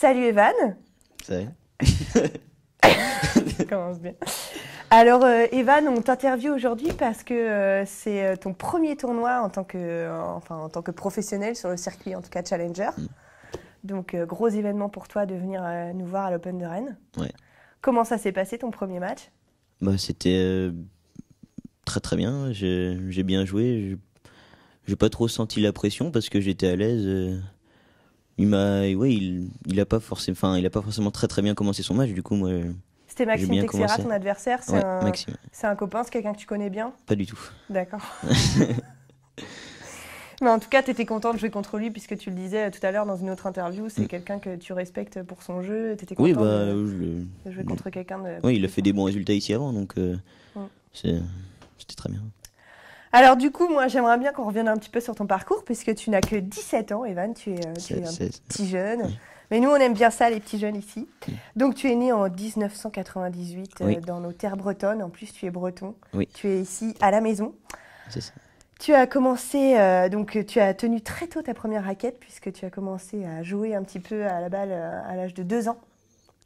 Salut Evan. Salut. Commence bien. Alors euh, Evan, on t'interviewe aujourd'hui parce que euh, c'est euh, ton premier tournoi en tant que, enfin, en tant que professionnel sur le circuit, en tout cas challenger. Mm. Donc gros événement pour toi de venir nous voir à l'Open de Rennes. Comment ça s'est passé ton premier match bah, C'était très très bien, j'ai bien joué, j'ai pas trop senti la pression parce que j'étais à l'aise il m'a, il, il a pas forcément, enfin, il a pas forcément très très bien commencé son match. Du coup, moi. C'était Maxime Texera, ton adversaire. C'est un, c'est un copain, c'est quelqu'un que tu connais bien. Pas du tout. D'accord. Mais en tout cas, tu étais content de jouer contre lui, puisque tu le disais tout à l'heure dans une autre interview, c'est mm. quelqu'un que tu respectes pour son jeu. Tu étais content oui, bah, de, jouer contre quelqu'un de. Oui, il a fait des bons résultats ici avant, donc euh, mm. c'était très bien. Alors du coup, moi j'aimerais bien qu'on revienne un petit peu sur ton parcours, puisque tu n'as que 17 ans, Evan, tu es, euh, un petit jeune. Mais nous, on aime bien ça, les petits jeunes ici. Donc tu es né en 1998 euh, dans nos terres bretonnes, en plus tu es breton, tu es ici à la maison. C'est ça. Tu as commencé, euh, donc tu as tenu très tôt ta première raquette, puisque tu as commencé à jouer un petit peu à la balle à l'âge de 2 ans,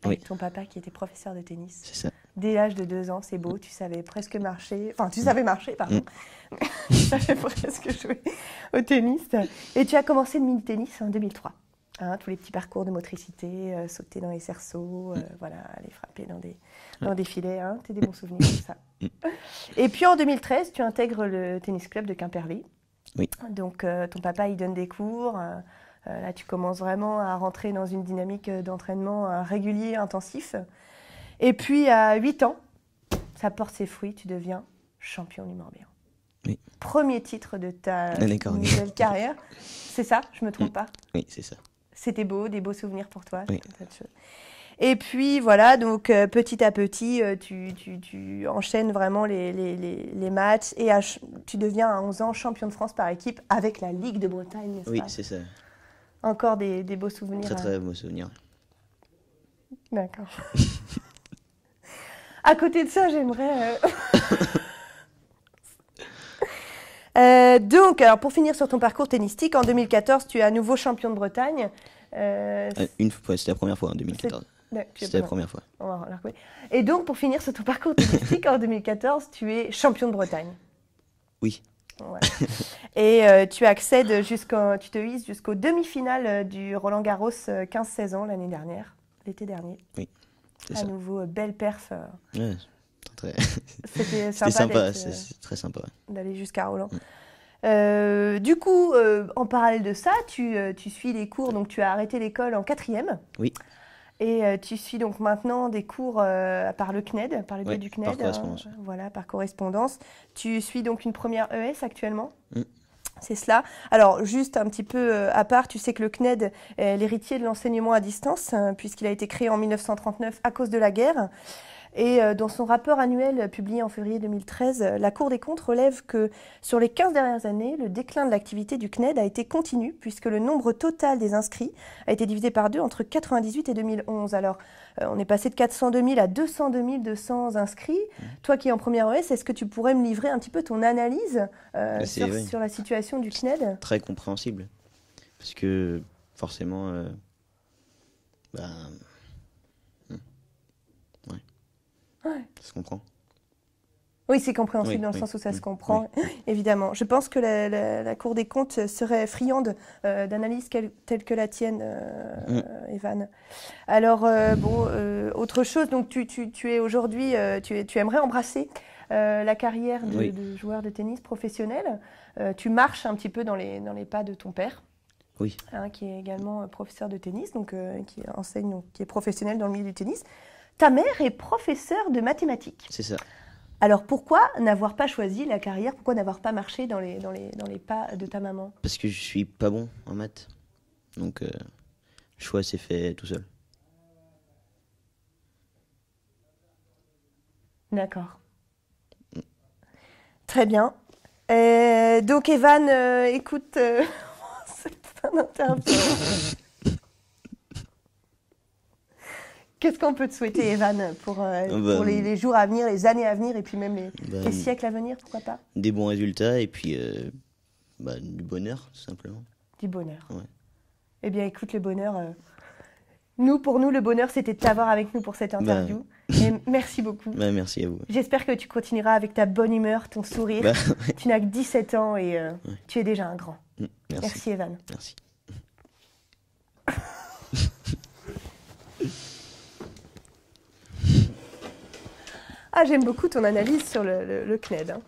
avec ton papa qui était professeur de tennis. C'est ça dès l'âge de deux ans, c'est beau, tu savais presque marcher, enfin tu mm. savais marcher, pardon, mm. tu savais presque jouer au tennis. Et tu as commencé le mini-tennis en 2003. Hein, tous les petits parcours de motricité, euh, sauter dans les cerceaux, euh, mm. voilà, aller frapper dans des, dans des filets, hein, as des bons souvenirs comme ça. Et puis en 2013, tu intègres le tennis club de Quimperlé. Oui. Donc euh, ton papa, il donne des cours. là, tu commences vraiment à rentrer dans une dynamique d'entraînement régulier, intensif. Et puis, à 8 ans, ça porte ses fruits, tu deviens champion du Morbihan. Premier titre de ta nouvelle carrière. C'est ça, je me trompe mm. pas Oui, c'est ça. C'était beau, des beaux souvenirs pour toi. Et puis voilà, donc euh, petit à petit, euh, tu, enchaînes vraiment les, matchs et tu deviens à 11 ans champion de France par équipe avec la Ligue de Bretagne. oui, c'est ça. Encore des, beaux souvenirs. Très hein. très beaux souvenirs. D'accord. À côté de ça, j'aimerais. Euh, euh, donc, alors pour finir sur ton parcours tennistique, en 2014, tu es à nouveau champion de Bretagne. Euh, une fois, c'était la première fois en 2014. C'était la première fois. Et donc, pour finir sur ton parcours tennistique, en 2014, tu es champion de Bretagne. Oui. Et tu accèdes jusqu'en, tu te hisses jusqu'aux demi-finales du Roland Garros 15-16 ans l'année dernière, l'été dernier. Oui à nouveau, euh, belle perf. Euh. Ouais, C'était sympa. Euh, c'est très sympa. D'aller jusqu'à Roland. Mm. du coup, en parallèle de ça, tu, tu, suis les cours, donc tu as arrêté l'école en quatrième. Oui. Et tu suis donc maintenant des cours par le CNED, par le biais du CNED. Par e hein. correspondance. voilà, par correspondance. Tu suis donc une première ES actuellement. Mm c'est cela. Alors juste un petit peu euh, à part, tu sais que le CNED est l'héritier de l'enseignement à distance, hein, puisqu'il a été créé en 1939 à cause de la guerre. Et euh, dans son rapport annuel euh, publié en février 2013, euh, la Cour des comptes relève que sur les 15 dernières années, le déclin de l'activité du CNED a été continu puisque le nombre total des inscrits a été divisé par deux entre 98 et 2011. Alors, on est passé de 402 000 à 202 200 inscrits. Mmh. Toi qui es en première OS, est-ce que tu pourrais me livrer un petit peu ton analyse sur, la situation du CNED Très compréhensible. Parce que forcément, ben, Ça se comprend oui, c'est compréhensible dans le sens où ça se comprend, évidemment. Je pense que la, Cour des comptes serait friande euh, d'analyses telles que la tienne, euh, mm. euh, Evan. Alors, bon, autre chose, donc tu, es aujourd'hui, tu, tu, aimerais embrasser la carrière de, joueur de tennis professionnel. tu marches un petit peu dans les, dans les pas de ton père. Oui. Hein, qui est également professeur de tennis, donc qui enseigne, donc, qui est professionnel dans le milieu du tennis. Ta mère est professeure de mathématiques. C'est ça. Alors pourquoi n'avoir pas choisi la carrière Pourquoi n'avoir pas marché dans les, les, dans les pas de ta maman Parce que je suis pas bon en maths. Donc euh, le choix s'est fait tout seul. D'accord. Très bien. Euh, donc Evan, euh, écoute, c'est un interview. Qu'est-ce qu'on peut te souhaiter, Evan, pour, euh, ah ben, les, jours à venir, les années à venir et puis même les, ben, siècles à venir, pourquoi pas Des bons résultats et puis euh, bah, du bonheur, tout simplement. Du bonheur. Ouais. Eh bien, écoute, le bonheur, euh, nous, pour nous, le bonheur, c'était de t'avoir avec nous pour cette ben. interview. merci beaucoup. merci à vous. J'espère que tu continueras avec ta bonne humeur, ton sourire. Tu n'as que 17 ans et tu es déjà un grand. Mm, merci, merci Evan. Merci. Ah, j'aime beaucoup ton analyse sur le, CNED. Hein.